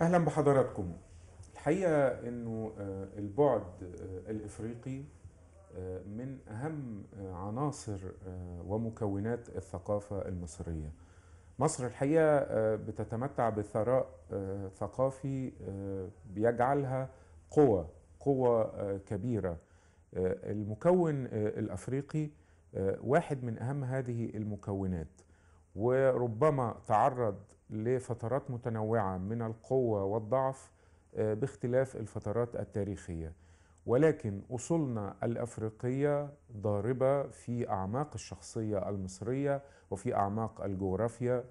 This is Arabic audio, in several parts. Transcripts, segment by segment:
اهلا بحضراتكم الحقيقه انه آه، البعد آه، الافريقي آه، من اهم عناصر ومكونات الثقافه المصريه مصر الحقيقه بتتمتع بثراء ثقافي بيجعلها قوه قوه كبيره المكون الافريقي واحد من اهم هذه المكونات وربما تعرض لفترات متنوعة من القوة والضعف آه، باختلاف الفترات التاريخية ولكن أصولنا الأفريقية ضاربة في أعماق الشخصية المصرية وفي أعماق الجغرافيا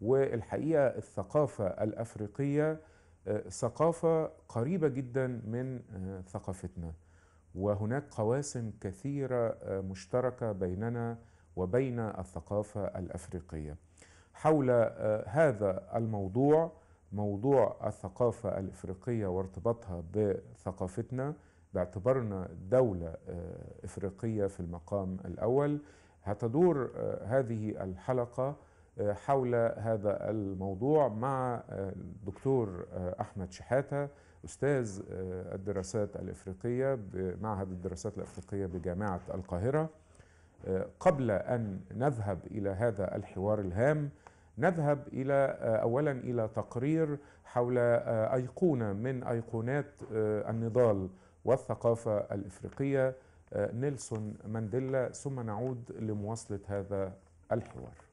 والحقيقة الثقافة الأفريقية آه، ثقافة قريبة جدا من آه، ثقافتنا وهناك قواسم كثيرة مشتركة بيننا وبين الثقافة الأفريقية حول آه، هذا الموضوع موضوع الثقافة الإفريقية وارتباطها بثقافتنا باعتبارنا دولة آه، إفريقية في المقام الأول هتدور آه، هذه الحلقة حول هذا الموضوع مع الدكتور أحمد شحاتة أستاذ الدراسات الإفريقية بمعهد الدراسات الإفريقية بجامعة القاهرة قبل أن نذهب إلى هذا الحوار الهام نذهب الى آه، اولا الى تقرير حول آه، ايقونه من ايقونات آه، النضال والثقافه الافريقيه نيلسون مانديلا ثم نعود لمواصله هذا الحوار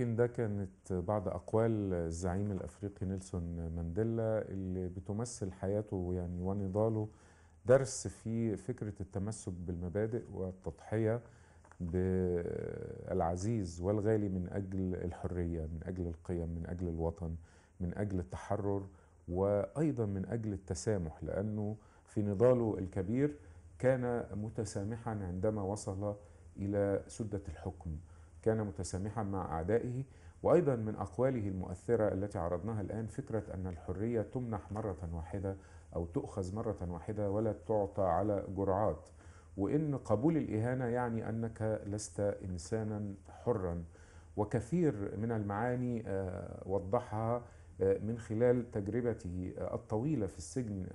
يمكن ده كانت بعض أقوال الزعيم الأفريقي نيلسون مانديلا اللي بتمثل حياته يعني ونضاله درس في فكرة التمسك بالمبادئ والتضحية بالعزيز والغالي من أجل الحرية من أجل القيم من أجل الوطن من أجل التحرر وأيضا من أجل التسامح لأنه في نضاله الكبير كان متسامحا عندما وصل إلى سدة الحكم كان متسامحا مع أعدائه وأيضا من أقواله المؤثرة التي عرضناها الآن فكرة أن الحرية تمنح مرة واحدة أو تؤخذ مرة واحدة ولا تعطى على جرعات وإن قبول الإهانة يعني أنك لست إنسانا حرا وكثير من المعاني آه، وضحها آه، من خلال تجربته آه، الطويلة في السجن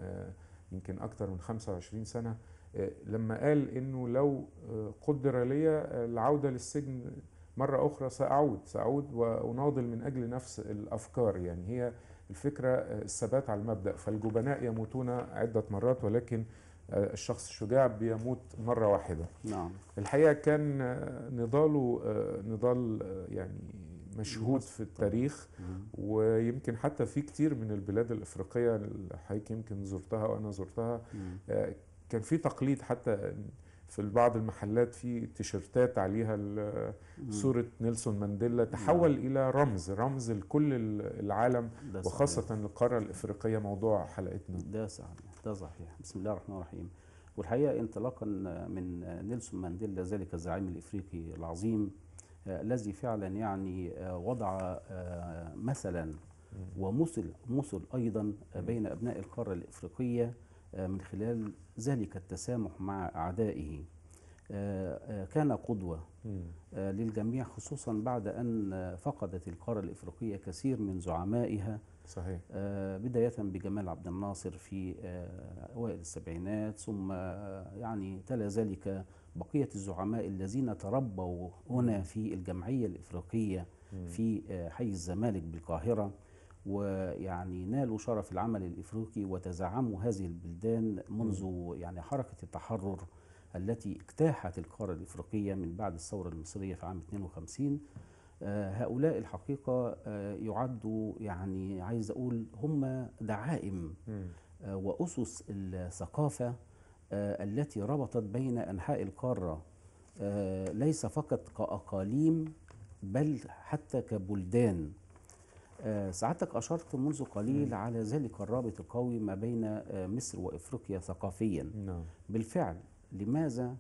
يمكن أكثر من 25 سنة لما قال إنه لو قدر لي العودة للسجن مرة أخرى سأعود سأعود وأناضل من أجل نفس الأفكار يعني هي الفكرة آه، الثبات على المبدأ فالجبناء يموتون عدة مرات ولكن آه، الشخص الشجاع بيموت مرة واحدة نعم. الحقيقة كان آه، نضاله نضال يعني مشهود في التاريخ ويمكن حتى في كتير من البلاد الافريقيه اللي حضرتك يمكن زرتها وانا زرتها كان في تقليد حتى في بعض المحلات في تيشرتات عليها صورة نيلسون مانديلا تحول نعم. إلى رمز رمز لكل العالم وخاصة القارة الإفريقية موضوع حلقتنا ده صحيح ده صحيح بسم الله الرحمن الرحيم والحقيقة انطلاقا من نيلسون مانديلا ذلك الزعيم الإفريقي العظيم آه، الذي فعلا يعني آه، وضع آه، مثلا ومثل مثل أيضا بين أبناء القارة الإفريقية آه، من خلال ذلك التسامح مع أعدائه آه، آه، كان قدوة للجميع خصوصا بعد أن فقدت القارة الإفريقية كثير من زعمائها صحيح بداية بجمال عبد الناصر في أوائل السبعينات ثم يعني تلا ذلك بقية الزعماء الذين تربوا هنا في الجمعية الإفريقية في حي الزمالك بالقاهرة ويعني نالوا شرف العمل الافريقي وتزعموا هذه البلدان منذ يعني حركه التحرر التي اجتاحت القاره الافريقيه من بعد الثوره المصريه في عام 52 آه، هؤلاء الحقيقه آه، يعدوا يعني عايز اقول هم دعائم آه، واسس الثقافه التي ربطت بين انحاء القاره ليس فقط كاقاليم بل حتى كبلدان آه، سعادتك أشرت منذ قليل م. على ذلك الرابط القوي ما بين آه، مصر وإفريقيا ثقافيا نعم. بالفعل لماذا؟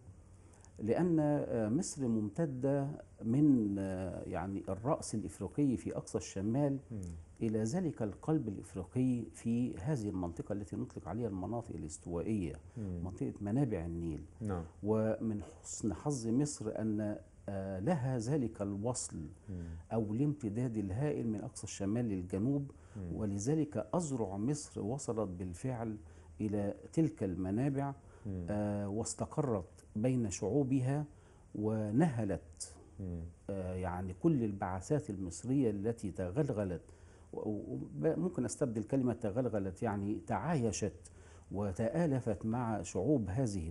لأن آه، مصر ممتدة من يعني الرأس الإفريقي في أقصى الشمال م. إلى ذلك القلب الإفريقي في هذه المنطقة التي نطلق عليها المناطق الاستوائية م. منطقة منابع النيل نعم. ومن حسن حظ مصر أن آه، لها ذلك الوصل أو الامتداد الهائل من أقصى الشمال للجنوب ولذلك أزرع مصر وصلت بالفعل إلى تلك المنابع آه، واستقرت بين شعوبها ونهلت آه، يعني كل البعثات المصرية التي تغلغلت ممكن استبدل كلمة تغلغلت يعني تعايشت وتآلفت مع شعوب هذه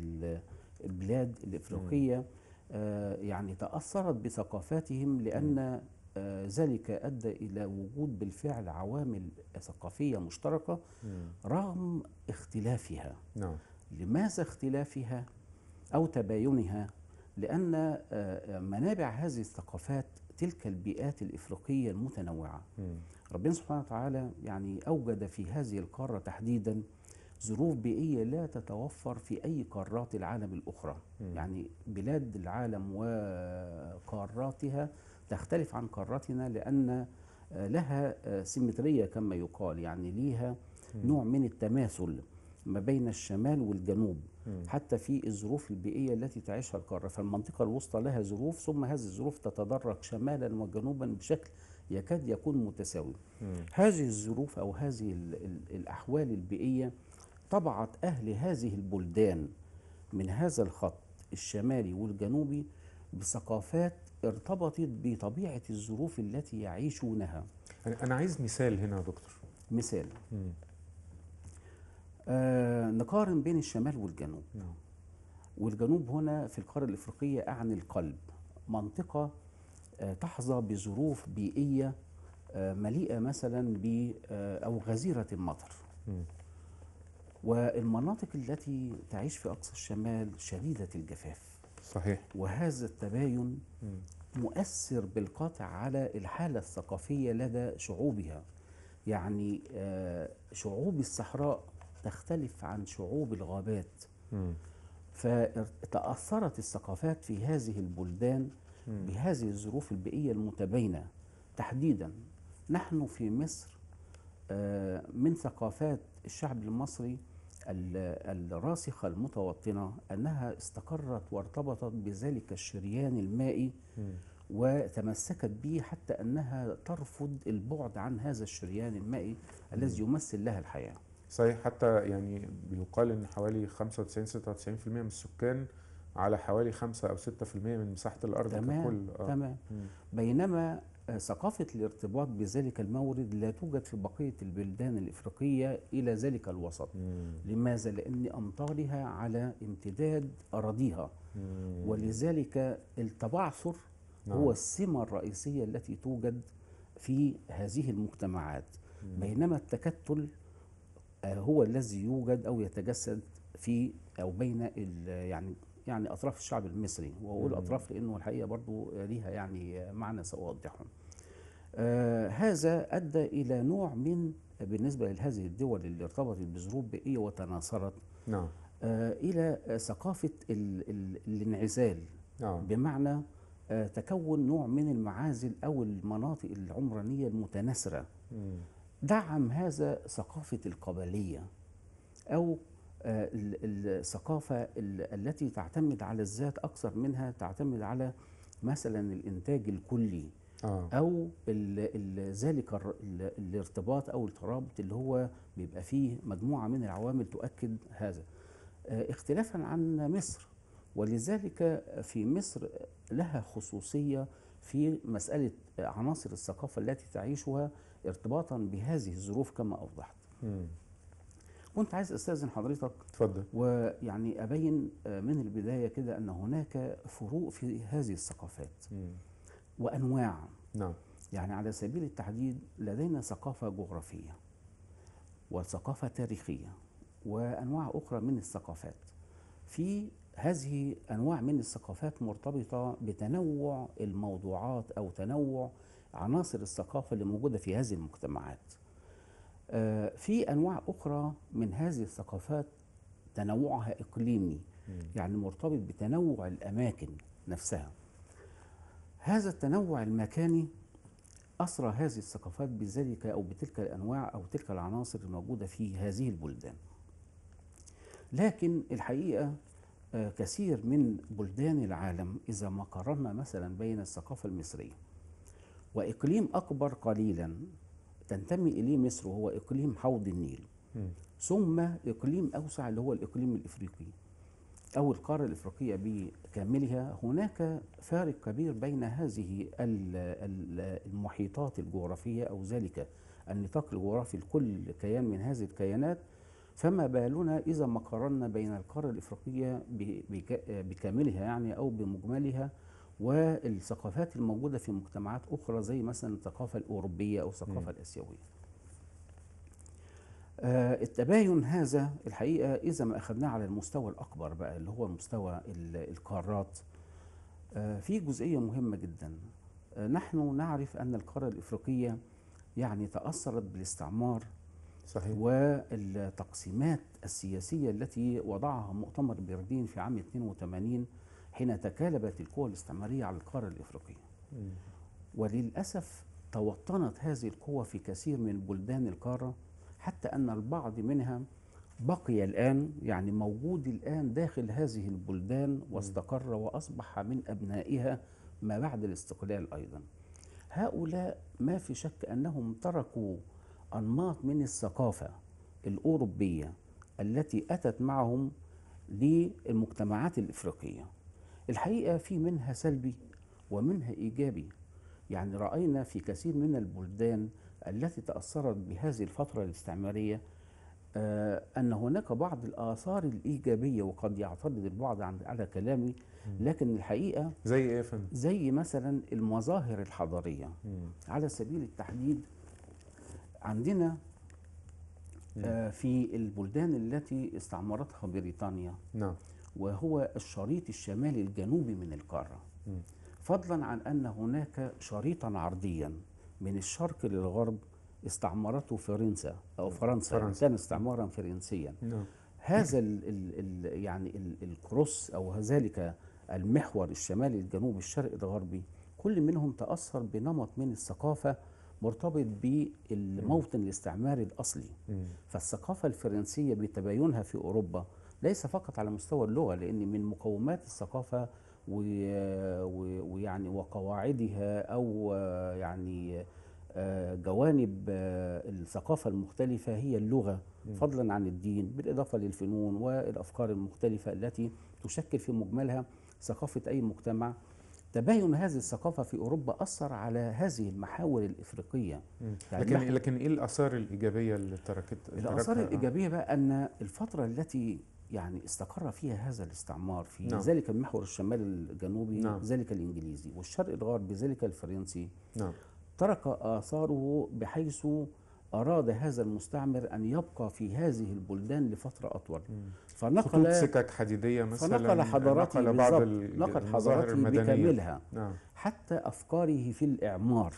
البلاد الإفريقية آه، يعني تأثرت بثقافاتهم لأن آه، ذلك أدى إلى وجود بالفعل عوامل ثقافية مشتركة رغم اختلافها نعم. لماذا اختلافها أو تباينها لأن آه، منابع هذه الثقافات تلك البيئات الإفريقية المتنوعة ربنا سبحانه وتعالى يعني أوجد في هذه القارة تحديداً ظروف بيئية لا تتوفر في أي قارات العالم الأخرى م. يعني بلاد العالم وقاراتها تختلف عن قاراتنا لأن آه، لها آه، سيمترية كما يقال يعني ليها نوع من التماثل ما بين الشمال والجنوب م. حتى في الظروف البيئية التي تعيشها القارة فالمنطقة الوسطى لها ظروف ثم هذه الظروف تتدرج شمالا وجنوبا بشكل يكاد يكون متساوي هذه الظروف أو هذه الأحوال البيئية طبعت أهل هذه البلدان من هذا الخط الشمالي والجنوبي بثقافات ارتبطت بطبيعة الظروف التي يعيشونها أنا عايز مثال هنا يا دكتور مثال آه نقارن بين الشمال والجنوب مم. نعم. والجنوب هنا في القارة الإفريقية أعني القلب منطقة آه تحظى بظروف بيئية آه مليئة مثلا ب آه أو غزيرة المطر مم. والمناطق التي تعيش في أقصى الشمال شديدة الجفاف صحيح وهذا التباين مؤثر بالقطع على الحالة الثقافية لدى شعوبها يعني آه، شعوب الصحراء تختلف عن شعوب الغابات فتأثرت الثقافات في هذه البلدان بهذه الظروف البيئية المتباينة تحديدا نحن في مصر آه، من ثقافات الشعب المصري الراسخة المتوطنة أنها استقرت وارتبطت بذلك الشريان المائي وتمسكت به حتى أنها ترفض البعد عن هذا الشريان المائي الذي يمثل لها الحياة صحيح حتى يعني بيقال ان حوالي 95 96% من السكان على حوالي 5 او 6% من مساحه الارض تمام ككل آه. تمام بينما آه، ثقافة الارتباط بذلك المورد لا توجد في بقية البلدان الإفريقية إلى ذلك الوسط مم. لماذا؟ لأن أمطارها على امتداد أراضيها مم. ولذلك التبعثر نعم. هو السمة الرئيسية التي توجد في هذه المجتمعات مم. بينما التكتل آه، هو الذي يوجد أو يتجسد في أو بين يعني يعني اطراف الشعب المصري واقول اطراف لانه الحقيقه برضو ليها يعني معنى ساوضحه. آه هذا ادى الى نوع من بالنسبه لهذه الدول اللي ارتبطت بظروف بيئيه وتناصرت نعم آه الى ثقافه الانعزال نعم بمعنى آه تكون نوع من المعازل او المناطق العمرانيه المتناثره. دعم هذا ثقافه القبليه او آه، الثقافة التي تعتمد على الذات أكثر منها تعتمد على مثلا الإنتاج الكلي آه. أو ذلك الارتباط أو الترابط اللي هو بيبقى فيه مجموعة من العوامل تؤكد هذا آه، اختلافا عن مصر ولذلك في مصر لها خصوصية في مسألة عناصر الثقافة التي تعيشها ارتباطا بهذه الظروف كما أوضحت م. كنت عايز استاذن حضرتك اتفضل ويعني ابين آه، من البدايه كده ان هناك فروق في هذه الثقافات وانواع نعم يعني على سبيل التحديد لدينا ثقافه جغرافيه وثقافه تاريخيه وانواع اخرى من الثقافات في هذه انواع من الثقافات مرتبطه بتنوع الموضوعات او تنوع عناصر الثقافه اللي موجوده في هذه المجتمعات آه، في انواع اخرى من هذه الثقافات تنوعها اقليمي يعني مرتبط بتنوع الاماكن نفسها هذا التنوع المكاني أسرى هذه الثقافات بذلك أو بتلك الأنواع أو تلك العناصر الموجودة في هذه البلدان لكن الحقيقة آه، كثير من بلدان العالم إذا ما قارنا مثلا بين الثقافة المصرية وإقليم أكبر قليلا تنتمي إليه مصر وهو إقليم حوض النيل ثم إقليم أوسع اللي هو الإقليم الإفريقي أو القارة الإفريقية بكاملها هناك فارق كبير بين هذه المحيطات الجغرافية أو ذلك النطاق الجغرافي لكل كيان من هذه الكيانات فما بالنا إذا ما قارنا بين القارة الإفريقية بكاملها يعني أو بمجملها والثقافات الموجودة في مجتمعات أخرى زي مثلا الثقافة الأوروبية أو الثقافة الآسيوية آه التباين هذا الحقيقة إذا ما أخذناه على المستوى الأكبر بقى اللي هو مستوى القارات آه في جزئية مهمة جدا آه نحن نعرف أن القارة الإفريقية يعني تأثرت بالاستعمار صحيح. والتقسيمات السياسية التي وضعها مؤتمر برلين في عام 82 حين تكالبت القوى الاستعمارية على القارة الإفريقية وللأسف توطنت هذه القوى في كثير من بلدان القارة حتى أن البعض منها بقي الآن يعني موجود الآن داخل هذه البلدان واستقر وأصبح من أبنائها ما بعد الاستقلال أيضا هؤلاء ما في شك أنهم تركوا أنماط من الثقافة الأوروبية التي أتت معهم للمجتمعات الإفريقية الحقيقة في منها سلبي ومنها إيجابي يعني رأينا في كثير من البلدان التي تأثرت بهذه الفترة الاستعمارية آه، أن هناك بعض الآثار الإيجابية وقد يعترض البعض على كلامي لكن الحقيقة زي إيه زي مثلا المظاهر الحضارية على سبيل التحديد عندنا آه، في البلدان التي استعمرتها بريطانيا نعم وهو الشريط الشمالي الجنوبي من القارة فضلا عن أن هناك شريطا عرضيا من الشرق للغرب استعمرته فرنسا أو نعم، فرنسا, فرنسا. كان استعمارا فرنسيا نعم. هذا الـ الـ يعني الكروس أو ذلك المحور الشمالي الجنوبي الشرقي الغربي كل منهم تأثر بنمط من الثقافة مرتبط بالموطن الاستعماري الأصلي فالثقافة الفرنسية بتباينها في أوروبا ليس فقط على مستوى اللغة لأن من مقومات الثقافة ويعني وقواعدها أو يعني آه، جوانب آه، الثقافة المختلفة هي اللغة فضلا عن الدين بالإضافة للفنون والأفكار المختلفة التي تشكل في مجملها ثقافة أي مجتمع تباين هذه الثقافة في أوروبا أثر على هذه المحاور الإفريقية يعني لكن لكن إيه الآثار الإيجابية اللي تركت الآثار الإيجابية بقى أن الفترة التي يعني استقر فيها هذا الاستعمار في نعم. ذلك المحور الشمال الجنوبي نعم. ذلك الإنجليزي والشرق الغرب ذلك الفرنسي نعم. ترك آثاره بحيث أراد هذا المستعمر أن يبقى في هذه البلدان لفترة أطول فنقل سكك حديدية مثلا فنقل حضارته نقل بعض نقل حضارته بكاملها نعم. حتى أفكاره في الإعمار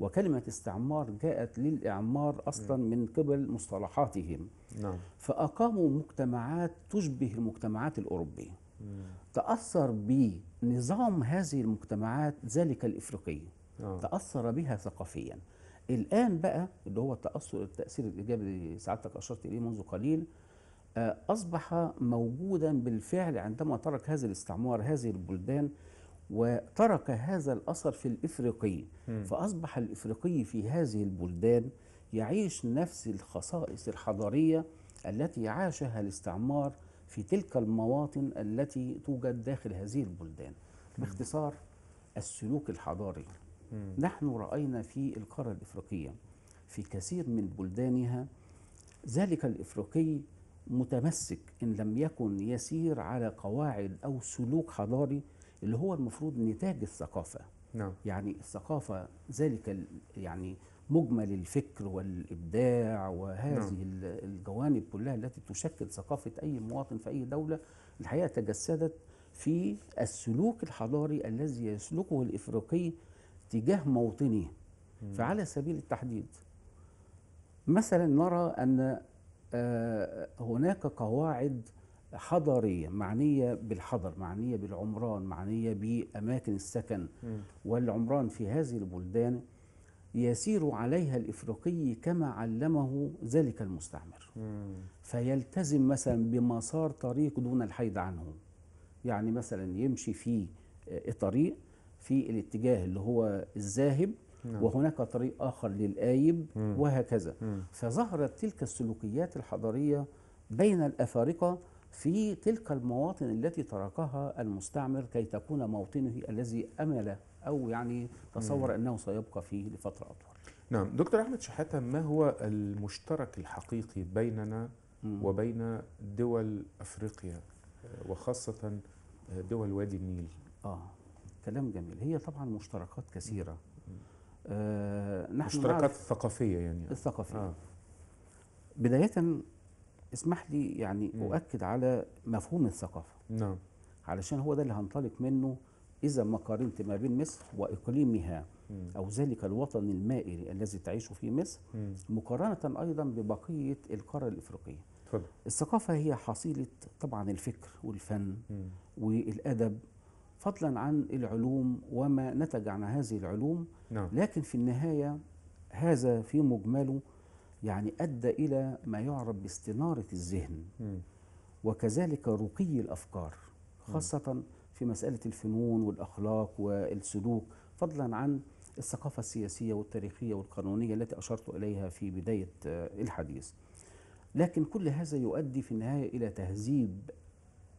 وكلمة استعمار جاءت للإعمار أصلا مم. من قبل مصطلحاتهم نعم. فأقاموا مجتمعات تشبه المجتمعات الأوروبية مم. تأثر بنظام هذه المجتمعات ذلك الإفريقي آه. تأثر بها ثقافيا الآن بقى اللي هو التأثر التأثير الإيجابي اللي سعادتك أشرت إليه منذ قليل آه، أصبح موجودا بالفعل عندما ترك هذا الاستعمار هذه البلدان وترك هذا الأثر في الإفريقي م. فأصبح الإفريقي في هذه البلدان يعيش نفس الخصائص الحضارية التي عاشها الاستعمار في تلك المواطن التي توجد داخل هذه البلدان باختصار السلوك الحضاري م. نحن رأينا في القارة الإفريقية في كثير من بلدانها ذلك الإفريقي متمسك إن لم يكن يسير على قواعد أو سلوك حضاري اللي هو المفروض نتاج الثقافة نعم. يعني الثقافة ذلك يعني مجمل الفكر والإبداع وهذه نعم. الجوانب كلها التي تشكل ثقافة أي مواطن في أي دولة الحقيقة تجسدت في السلوك الحضاري الذي يسلكه الإفريقي تجاه موطنه مم. فعلى سبيل التحديد مثلا نرى أن آه، هناك قواعد حضرية معنية بالحضر معنية بالعمران معنية بأماكن السكن والعمران في هذه البلدان يسير عليها الإفريقي كما علمه ذلك المستعمر فيلتزم مثلا بمسار طريق دون الحيد عنه يعني مثلا يمشي في الطريق آه، في الاتجاه اللي هو الذاهب نعم. وهناك طريق آخر للآيب وهكذا فظهرت تلك السلوكيات الحضارية بين الأفارقة في تلك المواطن التي تركها المستعمر كي تكون موطنه الذي امل او يعني تصور انه سيبقى فيه لفتره اطول. نعم، دكتور احمد شحاته ما هو المشترك الحقيقي بيننا وبين دول افريقيا وخاصه دول وادي النيل؟ اه كلام جميل، هي طبعا مشتركات كثيره. آه نحن مشتركات ثقافيه يعني الثقافيه. آه. بدايه اسمح لي يعني م. أؤكد على مفهوم الثقافة نعم علشان هو ده اللي هنطلق منه إذا ما قارنت ما بين مصر وإقليمها م. أو ذلك الوطن المائل الذي تعيش فيه مصر م. مقارنة أيضا ببقية القارة الإفريقية فضل. الثقافة هي حصيلة طبعا الفكر والفن م. والأدب فضلا عن العلوم وما نتج عن هذه العلوم نعم. لكن في النهاية هذا في مجمله يعني أدى إلى ما يعرف باستنارة الذهن وكذلك رقي الأفكار خاصة في مسألة الفنون والأخلاق والسلوك فضلا عن الثقافة السياسية والتاريخية والقانونية التي أشرت إليها في بداية آه، الحديث لكن كل هذا يؤدي في النهاية إلى تهذيب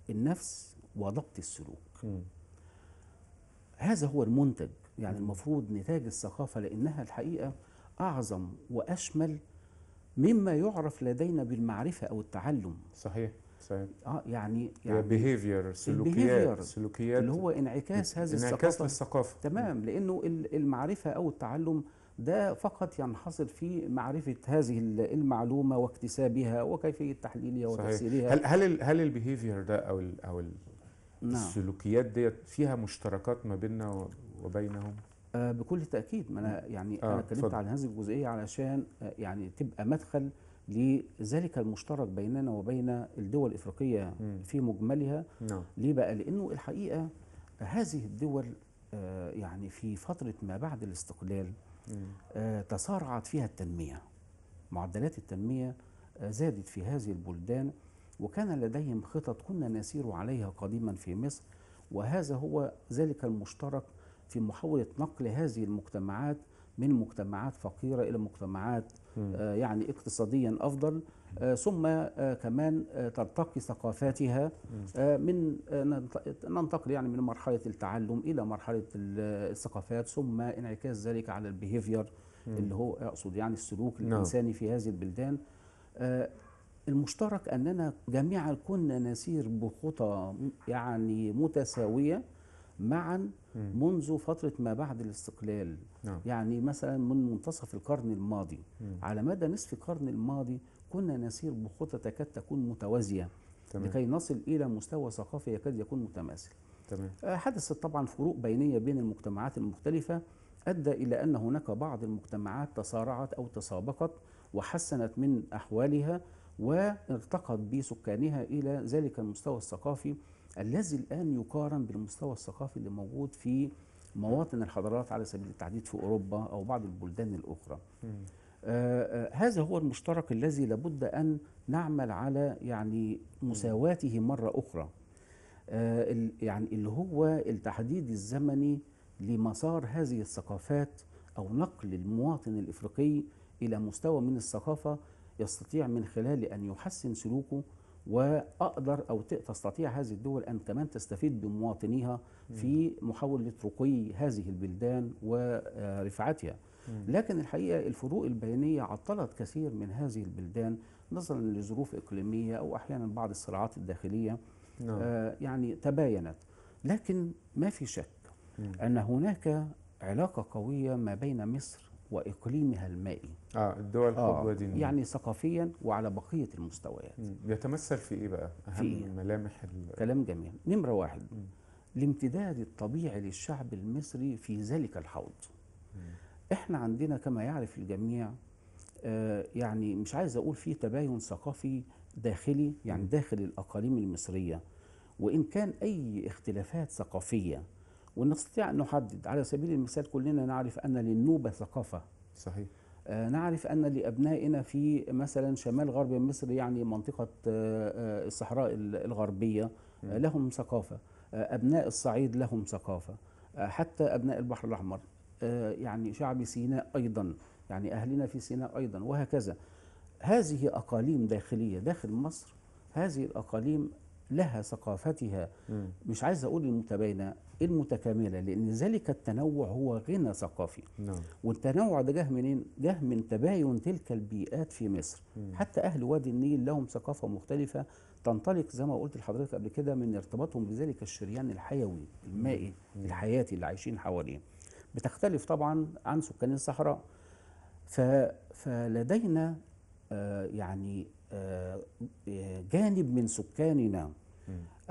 النفس وضبط السلوك هذا هو المنتج يعني المفروض نتاج الثقافة لأنها الحقيقة أعظم وأشمل مما يعرف لدينا بالمعرفه او التعلم صحيح صحيح اه يعني يعني بيهيفير سلوكيات سلوكيات اللي هو انعكاس هذه الثقافه انعكاس للثقافه تمام لانه المعرفه او التعلم ده فقط ينحصر في معرفة هذه المعلومة واكتسابها وكيفية تحليلها وتفسيرها هل هل هل البيهيفير ده أو أو نعم. السلوكيات ديت فيها مشتركات ما بيننا وبينهم؟ آه بكل تاكيد ما انا يعني آه انا اتكلمت عن هذه الجزئيه علشان آه يعني تبقى مدخل لذلك المشترك بيننا وبين الدول الافريقيه م. في مجملها نعم. ليه بقى لانه الحقيقه هذه الدول آه يعني في فتره ما بعد الاستقلال آه تسارعت فيها التنميه معدلات التنميه آه زادت في هذه البلدان وكان لديهم خطط كنا نسير عليها قديما في مصر وهذا هو ذلك المشترك في محاولة نقل هذه المجتمعات من مجتمعات فقيرة إلى مجتمعات آه، يعني اقتصاديا أفضل آه، ثم آه، كمان ترتقي ثقافاتها من ننتقل يعني من مرحلة التعلم إلى مرحلة الثقافات ثم انعكاس ذلك على البيهيفير اللي هو أقصد يعني السلوك نعم. الإنساني في هذه البلدان المشترك أننا جميعا كنا نسير بخطى يعني متساوية معا منذ فترة ما بعد الاستقلال نعم. يعني مثلا من منتصف القرن الماضي مم. على مدى نصف القرن الماضي كنا نسير بخطى تكاد تكون متوازية تمام. لكي نصل إلى مستوى ثقافي يكاد يكون متماثل تمام. آه، حدثت طبعا فروق بينية بين المجتمعات المختلفة أدى إلى أن هناك بعض المجتمعات تصارعت أو تسابقت وحسنت من أحوالها وارتقت بسكانها إلى ذلك المستوى الثقافي الذي الآن يقارن بالمستوى الثقافي اللي موجود في مواطن الحضارات على سبيل التحديد في أوروبا أو بعض البلدان الأخرى آه،, آه هذا هو المشترك الذي لابد أن نعمل على يعني مساواته مرة أخرى آه يعني اللي هو التحديد الزمني لمسار هذه الثقافات أو نقل المواطن الإفريقي إلى مستوى من الثقافة يستطيع من خلاله أن يحسن سلوكه واقدر او تستطيع هذه الدول ان كمان تستفيد بمواطنيها في محاوله رقي هذه البلدان ورفعتها لكن الحقيقه الفروق البيانيه عطلت كثير من هذه البلدان نظرا لظروف اقليميه او احيانا بعض الصراعات الداخليه نعم. آه يعني تباينت لكن ما في شك ان هناك علاقه قويه ما بين مصر واقليمها المائي اه الدول قدوه آه يعني ثقافيا وعلى بقيه المستويات بيتمثل في ايه بقى اهم في ملامح ال... كلام جميل نمره واحد م. الامتداد الطبيعي للشعب المصري في ذلك الحوض م. احنا عندنا كما يعرف الجميع آه يعني مش عايز اقول في تباين ثقافي داخلي يعني م. داخل الاقاليم المصريه وان كان اي اختلافات ثقافيه ونستطيع أن نحدد على سبيل المثال كلنا نعرف أن للنوبة ثقافة صحيح آه، نعرف أن لأبنائنا في مثلا شمال غرب مصر يعني منطقة آه، آه، الصحراء الغربية لهم ثقافة أبناء الصعيد لهم ثقافة حتى أبناء البحر الأحمر يعني شعب سيناء أيضا يعني أهلنا في سيناء أيضا وهكذا هذه أقاليم داخلية داخل مصر هذه الأقاليم لها ثقافتها م. مش عايز اقول المتباينه المتكامله لان ذلك التنوع هو غنى ثقافي نعم. والتنوع ده جه منين جه من تباين تلك البيئات في مصر م. حتى اهل وادي النيل لهم ثقافه مختلفه تنطلق زي ما قلت لحضرتك قبل كده من ارتباطهم بذلك الشريان الحيوي المائي م. الحياتي اللي عايشين حواليه بتختلف طبعا عن سكان الصحراء ف... فلدينا آه، يعني آه، آه، جانب من سكاننا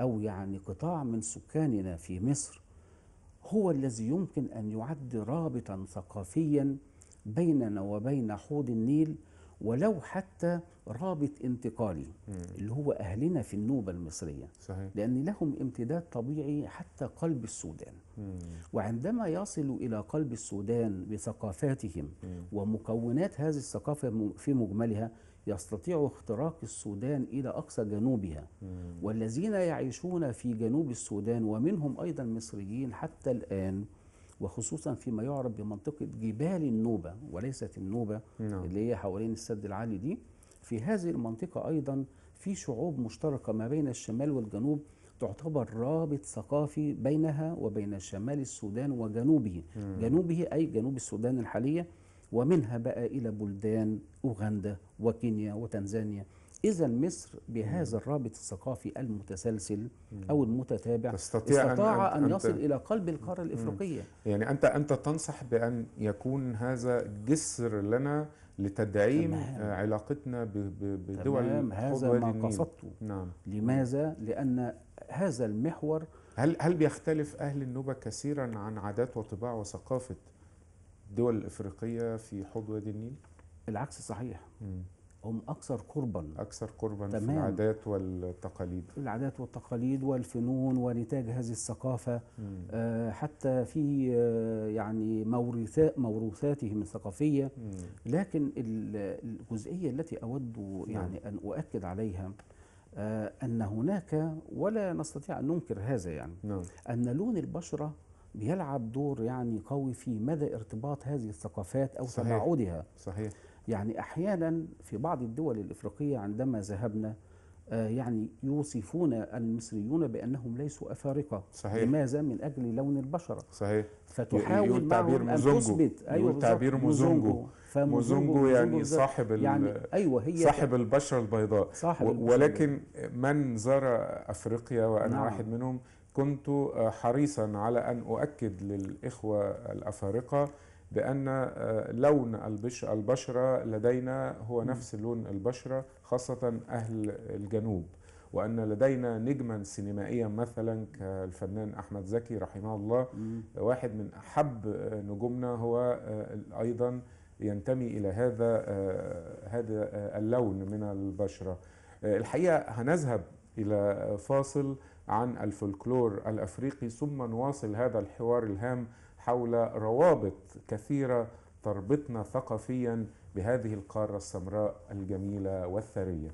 أو يعني قطاع من سكاننا في مصر هو الذي يمكن أن يعد رابطا ثقافيا بيننا وبين حوض النيل ولو حتى رابط انتقالي مم. اللي هو أهلنا في النوبة المصرية صحيح. لأن لهم امتداد طبيعي حتى قلب السودان مم. وعندما يصلوا إلى قلب السودان بثقافاتهم مم. ومكونات هذه الثقافة في مجملها يستطيع اختراق السودان إلى أقصى جنوبها مم. والذين يعيشون في جنوب السودان ومنهم أيضا مصريين حتى الآن وخصوصا فيما يعرف بمنطقة جبال النوبة وليست النوبة نعم. اللي هي حوالين السد العالي دي في هذه المنطقة أيضا في شعوب مشتركة ما بين الشمال والجنوب تعتبر رابط ثقافي بينها وبين شمال السودان وجنوبه مم. جنوبه أي جنوب السودان الحالية ومنها بقى إلى بلدان أوغندا وكينيا وتنزانيا إذا مصر بهذا الرابط الثقافي المتسلسل أو المتتابع تستطيع استطاع أن, أن يصل إلى قلب القارة الإفريقية يعني أنت أنت تنصح بأن يكون هذا جسر لنا لتدعيم تمام. آه، علاقتنا بدول تمام هذا ما قصدته نعم. لماذا؟ لأن هذا المحور هل هل بيختلف أهل النوبة كثيرا عن عادات وطباع وثقافة الدول الإفريقية في حوض وادي النيل؟ العكس صحيح مم. هم اكثر قربا اكثر قربا في العادات والتقاليد العادات والتقاليد والفنون ونتاج هذه الثقافه آه حتى في آه يعني موروثات موروثاتهم الثقافيه مم. لكن الجزئيه التي اود نعم. يعني مم. ان اؤكد عليها آه ان هناك ولا نستطيع ان ننكر هذا يعني مم. نعم. ان لون البشره بيلعب دور يعني قوي في مدى ارتباط هذه الثقافات او صحيح. تباعدها صحيح يعني أحيانا في بعض الدول الإفريقية عندما ذهبنا آه، يعني يوصفون المصريون بأنهم ليسوا أفارقة صحيح. لماذا؟ من أجل لون البشرة صحيح فتحاول تعبير أن تثبت أيوة تعبير مزونجو مزونجو يعني صاحب يعني أيوة هي صاحب البشرة البيضاء صاحب ولكن من زار أفريقيا وأنا نعم. واحد منهم كنت آه، حريصا على أن أؤكد للإخوة الأفارقة بأن آه، لون البشرة لدينا هو نفس لون البشرة خاصة أهل الجنوب وأن لدينا نجما سينمائيا مثلا كالفنان أحمد زكي رحمه الله واحد من أحب آه، نجومنا هو آه، أيضا ينتمي إلى هذا هذا اللون من البشرة الحقيقة هنذهب إلى فاصل عن الفولكلور الأفريقي ثم نواصل هذا الحوار الهام حول روابط كثيرة تربطنا ثقافيا بهذه القارة السمراء الجميلة والثرية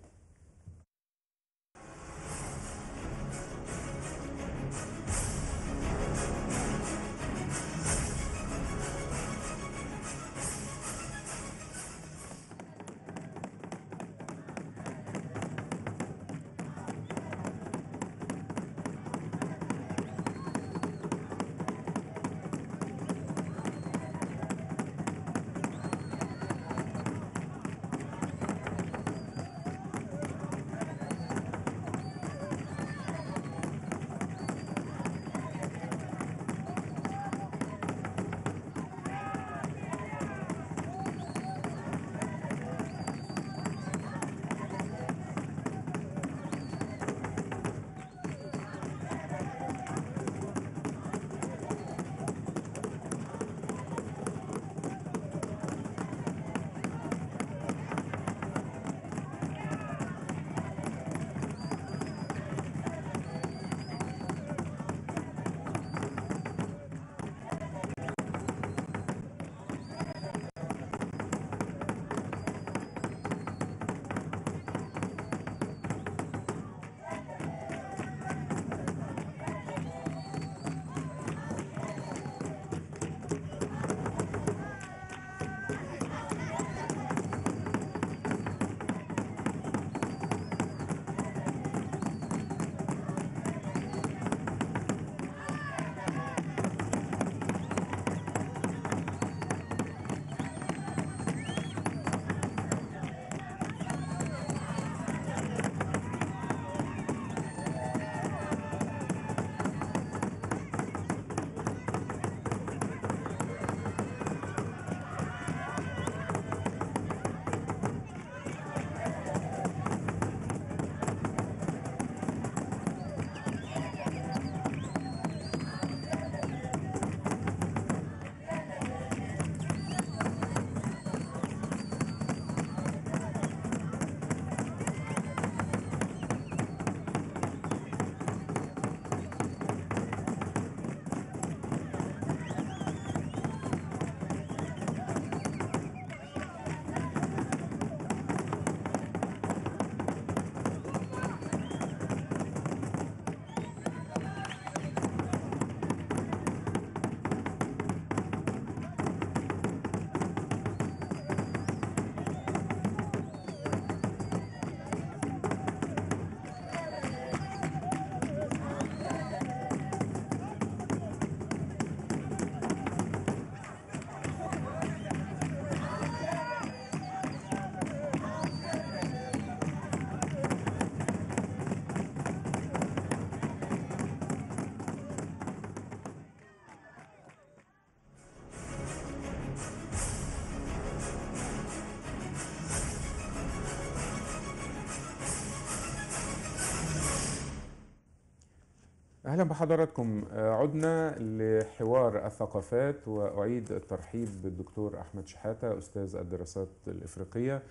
أهلا بحضراتكم آه، عدنا لحوار الثقافات وأعيد الترحيب بالدكتور أحمد شحاتة أستاذ الدراسات الإفريقية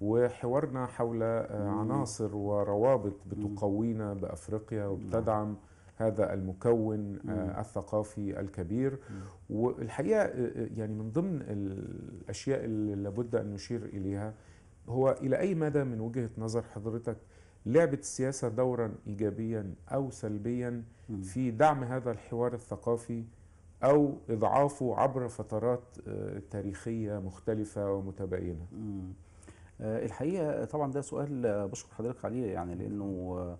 وحوارنا حول آه، عناصر وروابط بتقوينا بأفريقيا نعم. وبتدعم هذا المكون آه، الثقافي الكبير والحقيقة يعني من ضمن الأشياء اللي لابد أن نشير إليها هو إلى أي مدى من وجهة نظر حضرتك لعبت السياسه دورا ايجابيا او سلبيا في دعم هذا الحوار الثقافي او اضعافه عبر فترات آه، تاريخيه مختلفه ومتباينه آه، الحقيقه طبعا ده سؤال آه، بشكر حضرتك عليه يعني لانه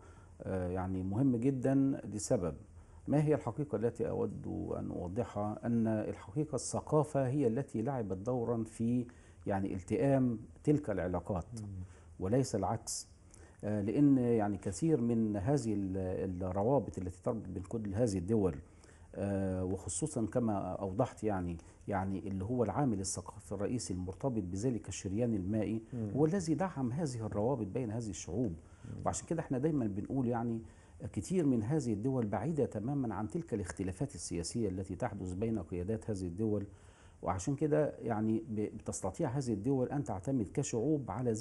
يعني مهم جدا لسبب ما هي الحقيقة التي أود أن أوضحها أن الحقيقة الثقافة هي التي لعبت دورا في يعني التئام تلك العلاقات وليس العكس آه، لأن يعني كثير من هذه الروابط التي تربط بين كل هذه الدول آه، وخصوصا كما أوضحت يعني يعني اللي هو العامل الثقافي الرئيسي المرتبط بذلك الشريان المائي هو الذي دعم هذه الروابط بين هذه الشعوب وعشان كده احنا دايما بنقول يعني كثير من هذه الدول بعيدة تماما عن تلك الاختلافات السياسية التي تحدث بين قيادات هذه الدول وعشان كده يعني بتستطيع هذه الدول أن تعتمد كشعوب على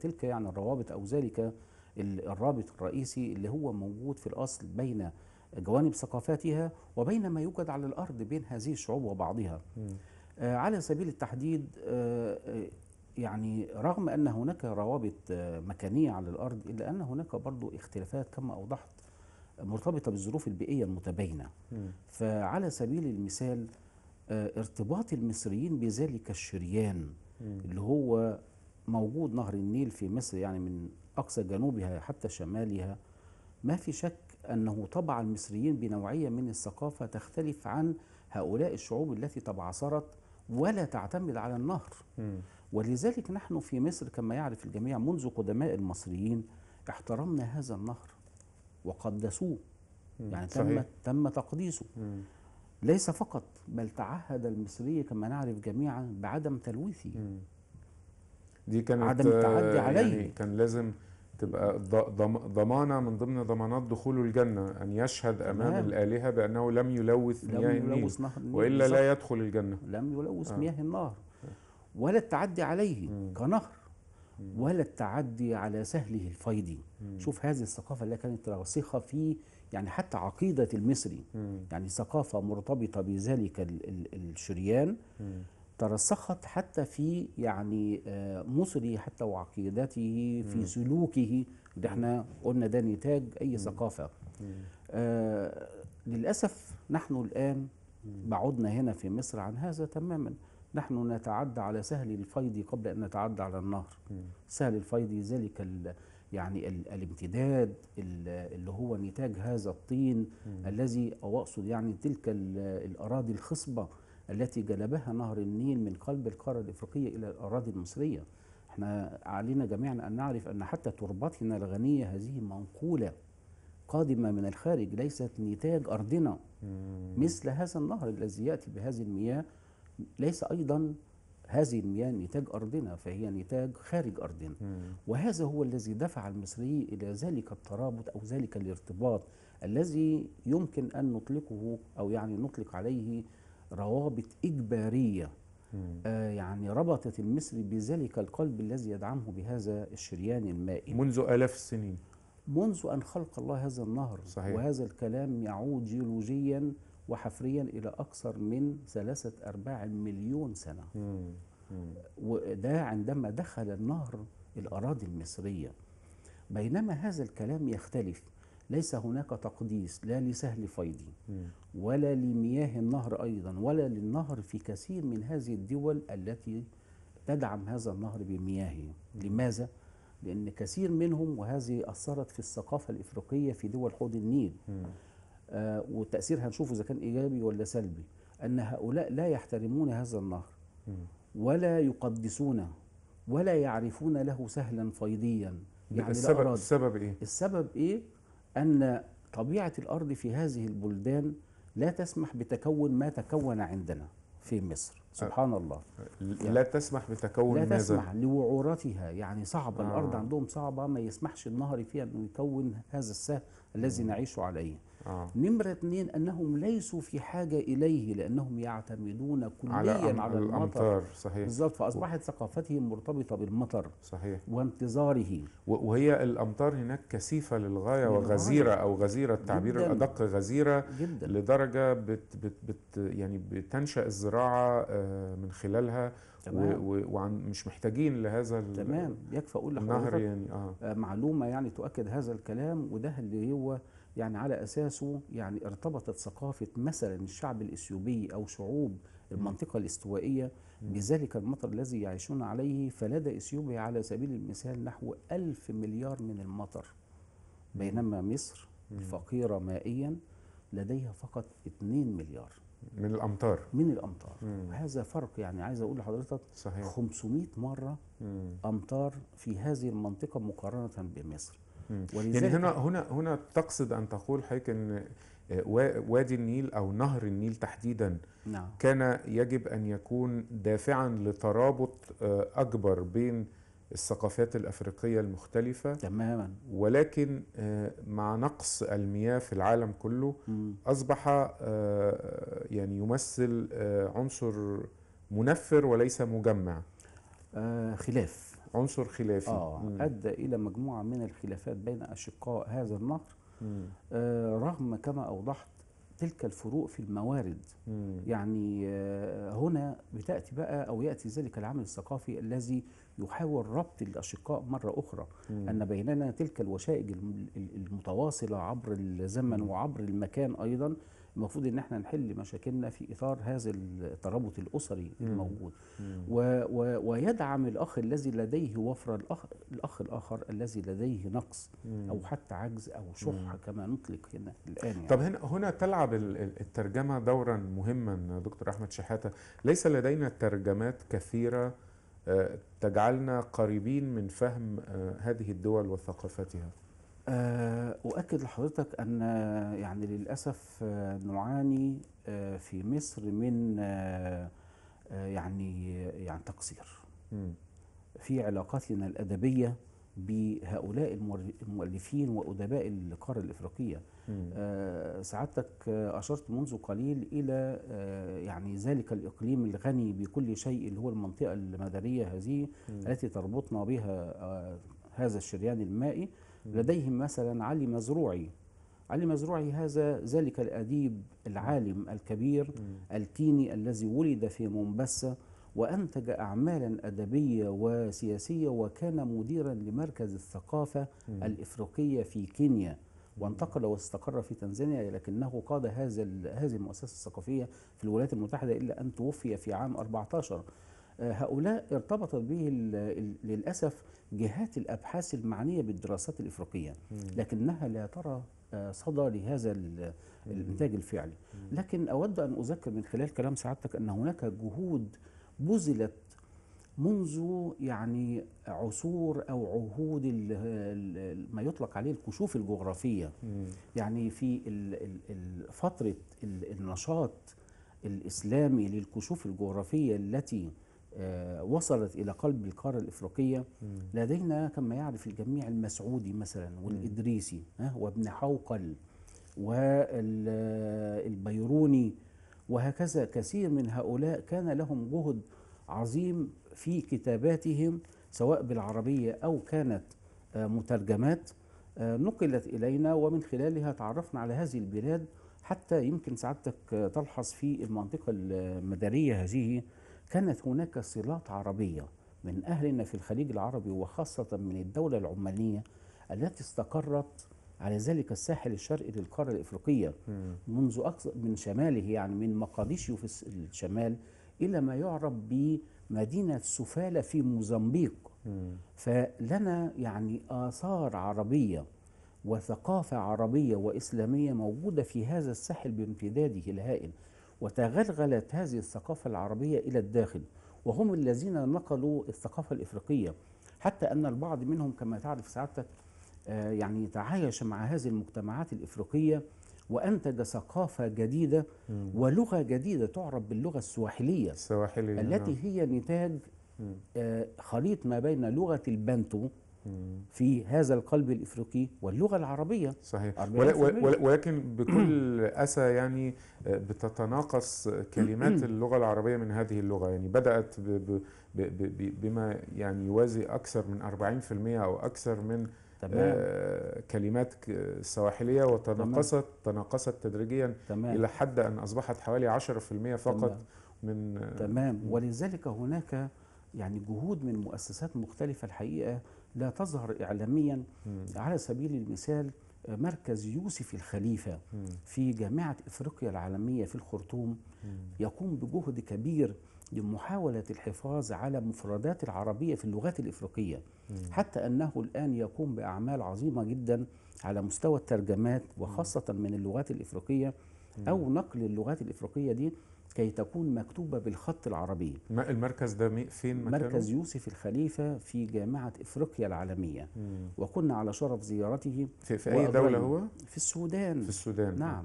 تلك يعني الروابط أو ذلك الرابط الرئيسي اللي هو موجود في الأصل بين جوانب ثقافاتها وبين ما يوجد على الأرض بين هذه الشعوب وبعضها آه على سبيل التحديد آه،, آه يعني رغم أن هناك روابط آه مكانية على الأرض إلا أن هناك برضو اختلافات كما أوضحت مرتبطة بالظروف البيئية المتباينة فعلى سبيل المثال آه، ارتباط المصريين بذلك الشريان اللي هو موجود نهر النيل في مصر يعني من أقصى جنوبها حتى شمالها ما في شك أنه طبع المصريين بنوعية من الثقافة تختلف عن هؤلاء الشعوب التي تبعثرت ولا تعتمد على النهر ولذلك نحن في مصر كما يعرف الجميع منذ قدماء المصريين احترمنا هذا النهر وقدسوه يعني تم تم تقديسه مم. ليس فقط بل تعهد المصري كما نعرف جميعا بعدم تلويثه دي كانت عدم التعدي آه، يعني عليه يعني كان لازم تبقى ضمانة من ضمن ضمانات دخوله الجنة أن يشهد أمام نعم. الآلهة بأنه لم يلوث لم مياه يلوث نهر وإلا بالزبط. لا يدخل الجنة لم يلوث آه. مياه النهر آه. ولا التعدي عليه م. كنهر ولا التعدي على سهله الفيضي شوف هذه الثقافة اللي كانت راسخة في يعني حتى عقيدة المصري يعني ثقافة مرتبطة بذلك الشريان ترسخت حتى في يعني آه، مصري حتى وعقيدته في سلوكه ده احنا قلنا ده نتاج أي ثقافة آه للأسف نحن الآن بعدنا هنا في مصر عن هذا تماما نحن نتعدى على سهل الفيض قبل أن نتعدى على النهر سهل الفيض ذلك يعني ال الامتداد اللي هو نتاج هذا الطين مم. الذي أو أقصد يعني تلك الأراضي الخصبة التي جلبها نهر النيل من قلب القارة الإفريقية إلى الأراضي المصرية احنا علينا جميعا أن نعرف أن حتى تربتنا الغنية هذه منقولة قادمة من الخارج ليست نتاج أرضنا مم. مثل هذا النهر الذي يأتي بهذه المياه ليس أيضا هذه المياه نتاج أرضنا فهي نتاج خارج أرضنا وهذا هو الذي دفع المصريين إلى ذلك الترابط أو ذلك الارتباط الذي يمكن أن نطلقه أو يعني نطلق عليه روابط إجبارية آه يعني ربطت المصري بذلك القلب الذي يدعمه بهذا الشريان المائي منذ آلاف السنين منذ أن خلق الله هذا النهر صحيح. وهذا الكلام يعود جيولوجيا وحفريا إلى أكثر من ثلاثة أرباع مليون سنة مم. مم. وده عندما دخل النهر الأراضي المصرية بينما هذا الكلام يختلف ليس هناك تقديس لا لسهل فيضي ولا لمياه النهر أيضا ولا للنهر في كثير من هذه الدول التي تدعم هذا النهر بمياهه لماذا؟ لأن كثير منهم وهذه أثرت في الثقافة الإفريقية في دول حوض النيل آه، والتأثير هنشوفه إذا كان إيجابي ولا سلبي أن هؤلاء لا يحترمون هذا النهر ولا يقدسونه ولا يعرفون له سهلا فيضيا يعني السبب, السبب إيه؟ السبب إيه؟ أن طبيعة الأرض في هذه البلدان لا تسمح بتكون ما تكون عندنا في مصر أه. سبحان أه الله يعني لا تسمح بتكون لا ماذا؟ تسمح لوعورتها يعني صعبة آه. الأرض عندهم صعبة ما يسمحش النهر فيها أنه يكون هذا السهل الذي نعيش عليه آه. نمرة اثنين أنهم ليسوا في حاجة إليه لأنهم يعتمدون كليا على, على, على الأمطار صحيح بالظبط فأصبحت و... ثقافتهم مرتبطة بالمطر صحيح وانتظاره وهي الأمطار هناك كثيفة للغاية وغزيرة أو غزيرة التعبير جداً الأدق غزيرة جداً لدرجة بت بت بت يعني بتنشأ الزراعة آه، من خلالها تمام. ومش محتاجين لهذا تمام يكفي أقول لحضرتك يعني آه. آه. معلومة يعني تؤكد هذا الكلام وده اللي هو يعني على أساسه يعني ارتبطت ثقافة مثلا الشعب الإثيوبي أو شعوب المنطقة الاستوائية بذلك المطر الذي يعيشون عليه فلدى إثيوبيا على سبيل المثال نحو ألف مليار من المطر بينما مصر الفقيرة مائيا لديها فقط 2 مليار من الأمطار من الأمطار مم. هذا فرق يعني عايز أقول لحضرتك صحيح. 500 مرة مم. أمطار في هذه المنطقة مقارنة بمصر يعني هنا هنا هنا تقصد ان تقول حضرتك ان آه، وادي النيل او نهر النيل تحديدا نعم. كان يجب ان يكون دافعا لترابط آه، اكبر بين الثقافات الافريقيه المختلفه تماما ولكن آه، مع نقص المياه في العالم كله م. اصبح يعني يمثل عنصر منفر وليس مجمع خلاف عنصر خلافي آه أدى إلى مجموعة من الخلافات بين أشقاء هذا النهر آه رغم كما أوضحت تلك الفروق في الموارد مم. يعني آه، هنا بتأتي بقى أو يأتي ذلك العمل الثقافي الذي يحاول ربط الأشقاء مرة أخرى مم. أن بيننا تلك الوشائج المتواصلة عبر الزمن مم. وعبر المكان أيضا المفروض ان احنا نحل مشاكلنا في اطار هذا الترابط الاسري الموجود و و ويدعم الاخ الذي لديه وفره الاخ الاخ الاخر الذي لديه نقص او حتى عجز او شح كما نطلق هنا الان يعني. طب هنا هنا تلعب الترجمه دورا مهما دكتور احمد شحاته ليس لدينا ترجمات كثيره آه، تجعلنا قريبين من فهم آه، هذه الدول وثقافتها آه، أؤكد لحضرتك أن آه، يعني للأسف آه، نعاني في مصر من يعني يعني تقصير في علاقاتنا الأدبية بهؤلاء المؤلفين وأدباء القارة الإفريقية سعادتك أشرت منذ قليل إلى يعني ذلك الإقليم الغني بكل شيء اللي هو المنطقة المدارية هذه التي تربطنا بها هذا الشريان المائي لديهم مثلا علي مزروعي علي مزروعي هذا ذلك الأديب العالم الكبير الكيني الذي ولد في مومباسا وأنتج أعمالا أدبية وسياسية وكان مديرا لمركز الثقافة الإفريقية في كينيا وانتقل واستقر في تنزانيا لكنه قاد هذا هذه المؤسسة الثقافية في الولايات المتحدة إلا أن توفي في عام 14 آه، هؤلاء ارتبطت به للأسف جهات الأبحاث المعنية بالدراسات الإفريقية لكنها لا ترى آه، صدى لهذا الإنتاج الفعلي لكن أود أن أذكر من خلال كلام سعادتك أن هناك جهود بذلت منذ يعني عصور او عهود ما يطلق عليه الكشوف الجغرافيه يعني في فتره النشاط الاسلامي للكشوف الجغرافيه التي آه، وصلت إلى قلب القارة الإفريقية لدينا كما يعرف الجميع المسعودي مثلا والإدريسي وابن حوقل والبيروني آه، وهكذا كثير من هؤلاء كان لهم جهد عظيم في كتاباتهم سواء بالعربية أو كانت آه، مترجمات نقلت إلينا ومن خلالها تعرفنا على هذه البلاد حتى يمكن سعادتك تلحظ في المنطقة المدارية هذه كانت هناك صلات عربية من أهلنا في الخليج العربي وخاصة من الدولة العمانية التي استقرت على ذلك الساحل الشرقي للقارة الإفريقية منذ أقصى من شماله يعني من مقاديشيو في الشمال إلى ما يعرف بمدينة سفالة في موزمبيق فلنا يعني آثار عربية وثقافة عربية وإسلامية موجودة في هذا الساحل بامتداده الهائل وتغلغلت هذه الثقافة العربية إلى الداخل وهم الذين نقلوا الثقافة الإفريقية حتى أن البعض منهم كما تعرف سعادتك آه، يعني تعايش مع هذه المجتمعات الإفريقية وأنتج ثقافة جديدة ولغة جديدة تعرف باللغة السواحلية السواحلية التي نعم. هي نتاج آه، خليط ما بين لغة البانتو في هذا القلب الافريقي واللغه العربيه صحيح ولكن بكل اسى يعني آه، بتتناقص كلمات اللغه العربيه من هذه اللغه يعني بدات بما يعني يوازي اكثر من 40% او اكثر من تمام. آه، كلمات سواحلية وتناقصت تناقصت تدريجيا تمام. إلى حد أن أصبحت حوالي 10% فقط تمام. من آه، تمام ولذلك هناك يعني جهود من مؤسسات مختلفة الحقيقة لا تظهر إعلاميا مم. على سبيل المثال مركز يوسف الخليفة مم. في جامعة إفريقيا العالمية في الخرطوم مم. يقوم بجهد كبير لمحاولة الحفاظ على مفردات العربية في اللغات الإفريقية حتى أنه الآن يقوم بأعمال عظيمة جدا على مستوى الترجمات وخاصة من اللغات الإفريقية أو نقل اللغات الإفريقية دي كي تكون مكتوبة بالخط العربي ما المركز ده فين مكانه؟ مركز يوسف الخليفة في جامعة إفريقيا العالمية مم. وكنا على شرف زيارته في, في أي دولة هو؟ في السودان في السودان نعم